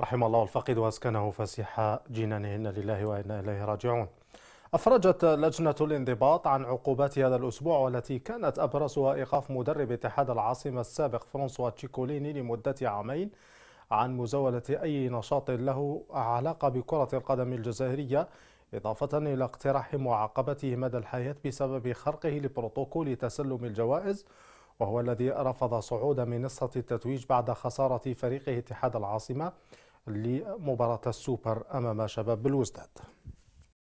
رحم الله الفقيد واسكنه فسيح جنانهن لله وانا اليه راجعون. أفرجت لجنة الانضباط عن عقوبات هذا الأسبوع والتي كانت أبرزها إيقاف مدرب اتحاد العاصمة السابق فرانسوا تشيكوليني لمدة عامين عن مزاولة أي نشاط له علاقة بكرة القدم الجزائرية إضافة إلى اقتراح معاقبته مدى الحياة بسبب خرقه لبروتوكول تسلم الجوائز وهو الذي رفض صعود منصة التتويج بعد خسارة فريقه اتحاد العاصمة لمباراة السوبر أمام شباب بلوزداد